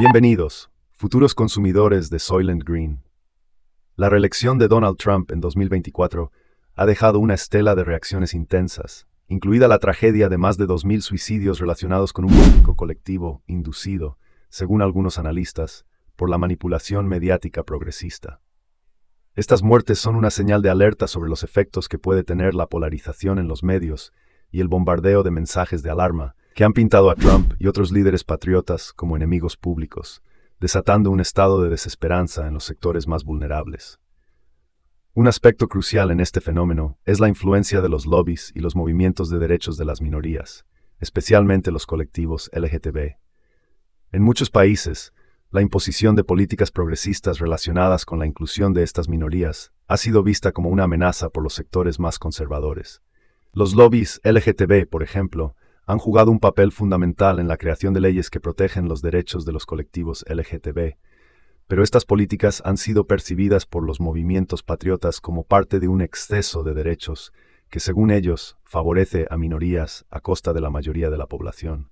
Bienvenidos, futuros consumidores de Soylent Green. La reelección de Donald Trump en 2024 ha dejado una estela de reacciones intensas, incluida la tragedia de más de 2.000 suicidios relacionados con un público colectivo inducido, según algunos analistas, por la manipulación mediática progresista. Estas muertes son una señal de alerta sobre los efectos que puede tener la polarización en los medios y el bombardeo de mensajes de alarma, que han pintado a Trump y otros líderes patriotas como enemigos públicos, desatando un estado de desesperanza en los sectores más vulnerables. Un aspecto crucial en este fenómeno es la influencia de los lobbies y los movimientos de derechos de las minorías, especialmente los colectivos LGTB. En muchos países, la imposición de políticas progresistas relacionadas con la inclusión de estas minorías ha sido vista como una amenaza por los sectores más conservadores. Los lobbies LGTB, por ejemplo, han jugado un papel fundamental en la creación de leyes que protegen los derechos de los colectivos LGTB, pero estas políticas han sido percibidas por los movimientos patriotas como parte de un exceso de derechos que, según ellos, favorece a minorías a costa de la mayoría de la población.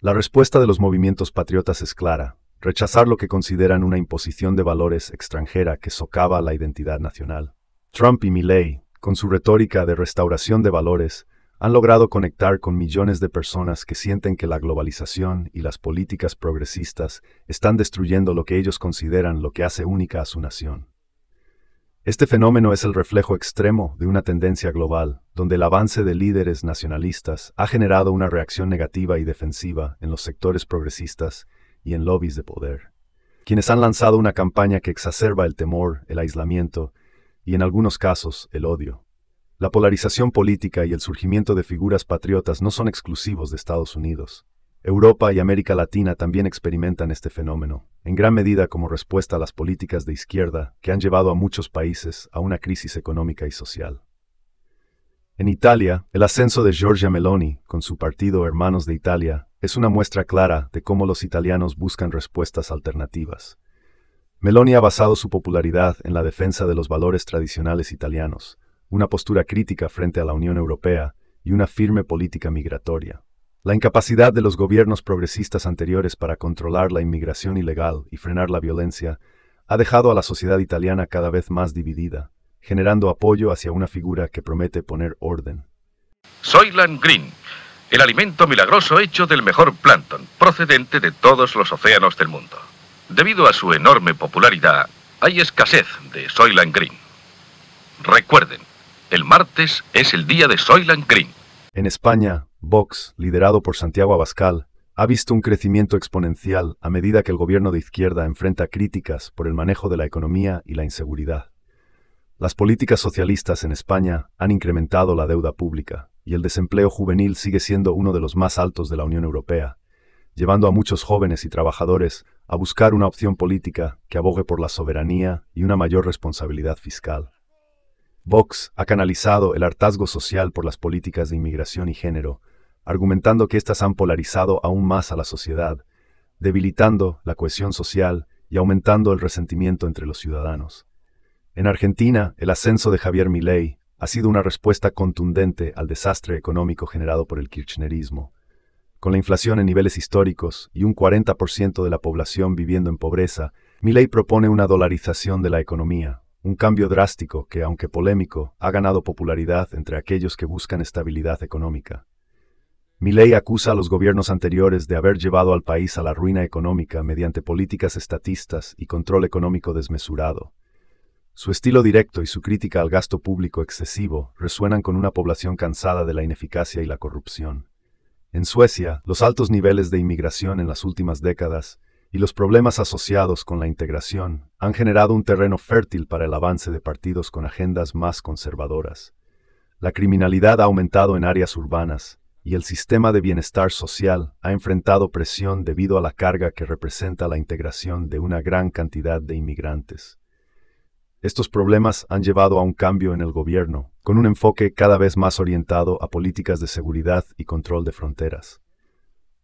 La respuesta de los movimientos patriotas es clara, rechazar lo que consideran una imposición de valores extranjera que socava la identidad nacional. Trump y Milley, con su retórica de restauración de valores, han logrado conectar con millones de personas que sienten que la globalización y las políticas progresistas están destruyendo lo que ellos consideran lo que hace única a su nación. Este fenómeno es el reflejo extremo de una tendencia global, donde el avance de líderes nacionalistas ha generado una reacción negativa y defensiva en los sectores progresistas y en lobbies de poder, quienes han lanzado una campaña que exacerba el temor, el aislamiento y en algunos casos el odio. La polarización política y el surgimiento de figuras patriotas no son exclusivos de Estados Unidos. Europa y América Latina también experimentan este fenómeno, en gran medida como respuesta a las políticas de izquierda que han llevado a muchos países a una crisis económica y social. En Italia, el ascenso de Giorgia Meloni, con su partido Hermanos de Italia, es una muestra clara de cómo los italianos buscan respuestas alternativas. Meloni ha basado su popularidad en la defensa de los valores tradicionales italianos, una postura crítica frente a la Unión Europea y una firme política migratoria. La incapacidad de los gobiernos progresistas anteriores para controlar la inmigración ilegal y frenar la violencia ha dejado a la sociedad italiana cada vez más dividida, generando apoyo hacia una figura que promete poner orden. Soyland Green, el alimento milagroso hecho del mejor plancton, procedente de todos los océanos del mundo. Debido a su enorme popularidad, hay escasez de Soyland Green. Recuerden, el martes es el día de Soylent Green. En España, Vox, liderado por Santiago Abascal, ha visto un crecimiento exponencial a medida que el gobierno de izquierda enfrenta críticas por el manejo de la economía y la inseguridad. Las políticas socialistas en España han incrementado la deuda pública y el desempleo juvenil sigue siendo uno de los más altos de la Unión Europea, llevando a muchos jóvenes y trabajadores a buscar una opción política que abogue por la soberanía y una mayor responsabilidad fiscal. Vox ha canalizado el hartazgo social por las políticas de inmigración y género, argumentando que éstas han polarizado aún más a la sociedad, debilitando la cohesión social y aumentando el resentimiento entre los ciudadanos. En Argentina, el ascenso de Javier Milei ha sido una respuesta contundente al desastre económico generado por el kirchnerismo. Con la inflación en niveles históricos y un 40% de la población viviendo en pobreza, Milei propone una dolarización de la economía, un cambio drástico que, aunque polémico, ha ganado popularidad entre aquellos que buscan estabilidad económica. ley acusa a los gobiernos anteriores de haber llevado al país a la ruina económica mediante políticas estatistas y control económico desmesurado. Su estilo directo y su crítica al gasto público excesivo resuenan con una población cansada de la ineficacia y la corrupción. En Suecia, los altos niveles de inmigración en las últimas décadas y los problemas asociados con la integración han generado un terreno fértil para el avance de partidos con agendas más conservadoras. La criminalidad ha aumentado en áreas urbanas y el sistema de bienestar social ha enfrentado presión debido a la carga que representa la integración de una gran cantidad de inmigrantes. Estos problemas han llevado a un cambio en el gobierno, con un enfoque cada vez más orientado a políticas de seguridad y control de fronteras.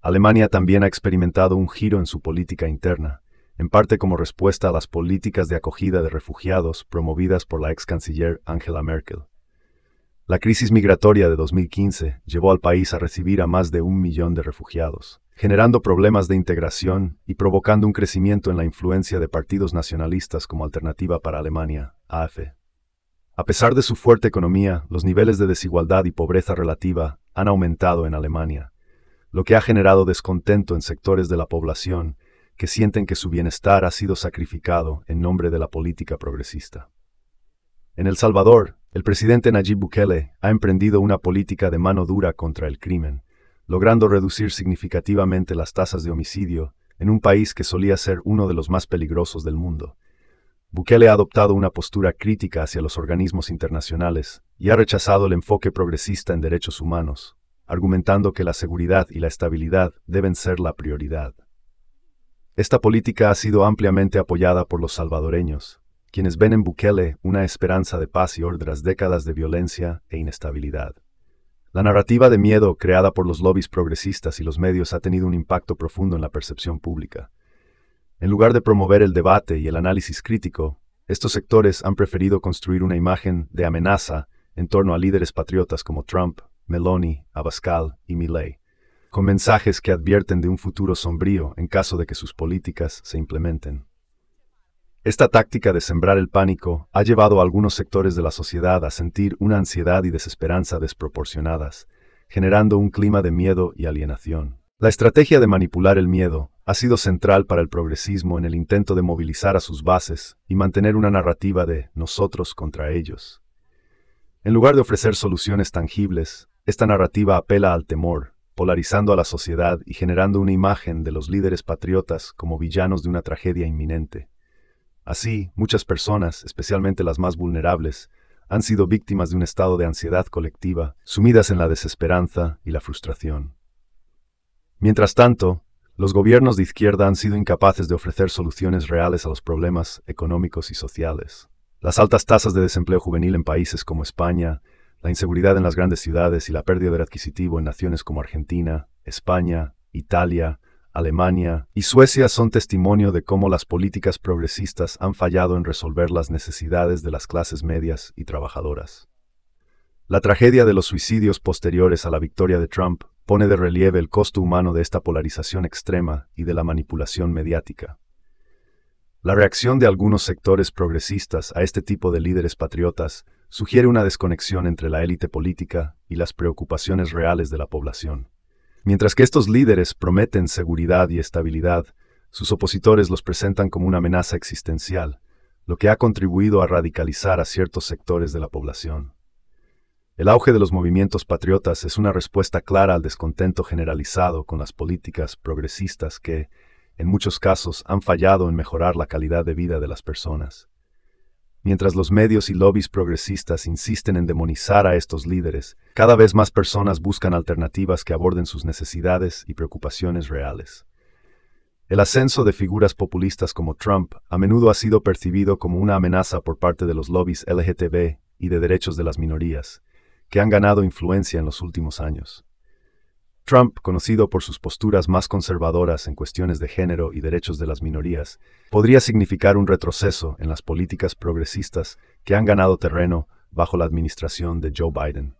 Alemania también ha experimentado un giro en su política interna, en parte como respuesta a las políticas de acogida de refugiados promovidas por la ex canciller Angela Merkel. La crisis migratoria de 2015 llevó al país a recibir a más de un millón de refugiados, generando problemas de integración y provocando un crecimiento en la influencia de partidos nacionalistas como Alternativa para Alemania, A e. pesar de su fuerte economía, los niveles de desigualdad y pobreza relativa han aumentado en Alemania, lo que ha generado descontento en sectores de la población que sienten que su bienestar ha sido sacrificado en nombre de la política progresista. En El Salvador, el presidente Nayib Bukele ha emprendido una política de mano dura contra el crimen, logrando reducir significativamente las tasas de homicidio en un país que solía ser uno de los más peligrosos del mundo. Bukele ha adoptado una postura crítica hacia los organismos internacionales y ha rechazado el enfoque progresista en derechos humanos, argumentando que la seguridad y la estabilidad deben ser la prioridad. Esta política ha sido ampliamente apoyada por los salvadoreños, quienes ven en Bukele una esperanza de paz y orden tras décadas de violencia e inestabilidad. La narrativa de miedo creada por los lobbies progresistas y los medios ha tenido un impacto profundo en la percepción pública. En lugar de promover el debate y el análisis crítico, estos sectores han preferido construir una imagen de amenaza en torno a líderes patriotas como Trump Meloni, Abascal y Milley, con mensajes que advierten de un futuro sombrío en caso de que sus políticas se implementen. Esta táctica de sembrar el pánico ha llevado a algunos sectores de la sociedad a sentir una ansiedad y desesperanza desproporcionadas, generando un clima de miedo y alienación. La estrategia de manipular el miedo ha sido central para el progresismo en el intento de movilizar a sus bases y mantener una narrativa de nosotros contra ellos. En lugar de ofrecer soluciones tangibles, esta narrativa apela al temor, polarizando a la sociedad y generando una imagen de los líderes patriotas como villanos de una tragedia inminente. Así, muchas personas, especialmente las más vulnerables, han sido víctimas de un estado de ansiedad colectiva, sumidas en la desesperanza y la frustración. Mientras tanto, los gobiernos de izquierda han sido incapaces de ofrecer soluciones reales a los problemas económicos y sociales. Las altas tasas de desempleo juvenil en países como España, la inseguridad en las grandes ciudades y la pérdida del adquisitivo en naciones como Argentina, España, Italia, Alemania y Suecia son testimonio de cómo las políticas progresistas han fallado en resolver las necesidades de las clases medias y trabajadoras. La tragedia de los suicidios posteriores a la victoria de Trump pone de relieve el costo humano de esta polarización extrema y de la manipulación mediática. La reacción de algunos sectores progresistas a este tipo de líderes patriotas sugiere una desconexión entre la élite política y las preocupaciones reales de la población. Mientras que estos líderes prometen seguridad y estabilidad, sus opositores los presentan como una amenaza existencial, lo que ha contribuido a radicalizar a ciertos sectores de la población. El auge de los movimientos patriotas es una respuesta clara al descontento generalizado con las políticas progresistas que, en muchos casos, han fallado en mejorar la calidad de vida de las personas. Mientras los medios y lobbies progresistas insisten en demonizar a estos líderes, cada vez más personas buscan alternativas que aborden sus necesidades y preocupaciones reales. El ascenso de figuras populistas como Trump a menudo ha sido percibido como una amenaza por parte de los lobbies LGTB y de derechos de las minorías, que han ganado influencia en los últimos años. Trump, conocido por sus posturas más conservadoras en cuestiones de género y derechos de las minorías, podría significar un retroceso en las políticas progresistas que han ganado terreno bajo la administración de Joe Biden.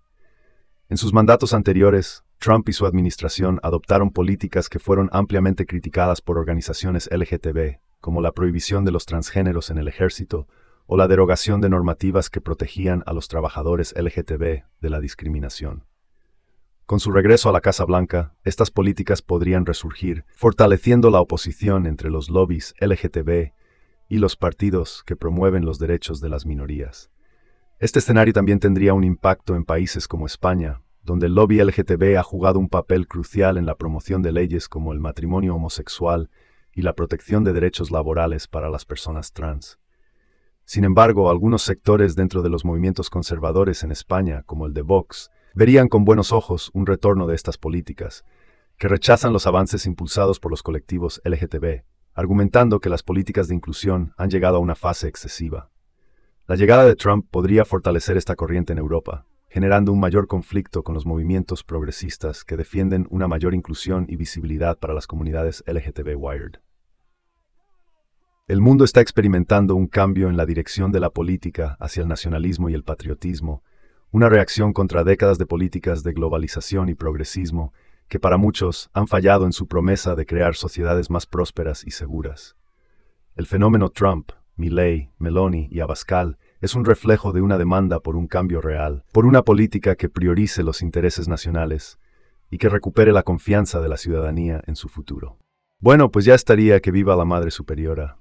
En sus mandatos anteriores, Trump y su administración adoptaron políticas que fueron ampliamente criticadas por organizaciones LGTB, como la prohibición de los transgéneros en el ejército o la derogación de normativas que protegían a los trabajadores LGTB de la discriminación. Con su regreso a la Casa Blanca, estas políticas podrían resurgir, fortaleciendo la oposición entre los lobbies LGTB y los partidos que promueven los derechos de las minorías. Este escenario también tendría un impacto en países como España, donde el lobby LGTB ha jugado un papel crucial en la promoción de leyes como el matrimonio homosexual y la protección de derechos laborales para las personas trans. Sin embargo, algunos sectores dentro de los movimientos conservadores en España, como el de Vox, verían con buenos ojos un retorno de estas políticas, que rechazan los avances impulsados por los colectivos LGTB, argumentando que las políticas de inclusión han llegado a una fase excesiva. La llegada de Trump podría fortalecer esta corriente en Europa, generando un mayor conflicto con los movimientos progresistas que defienden una mayor inclusión y visibilidad para las comunidades LGTB Wired. El mundo está experimentando un cambio en la dirección de la política hacia el nacionalismo y el patriotismo, una reacción contra décadas de políticas de globalización y progresismo que para muchos han fallado en su promesa de crear sociedades más prósperas y seguras. El fenómeno Trump, Milley, Meloni y Abascal es un reflejo de una demanda por un cambio real, por una política que priorice los intereses nacionales y que recupere la confianza de la ciudadanía en su futuro. Bueno, pues ya estaría que viva la Madre Superiora,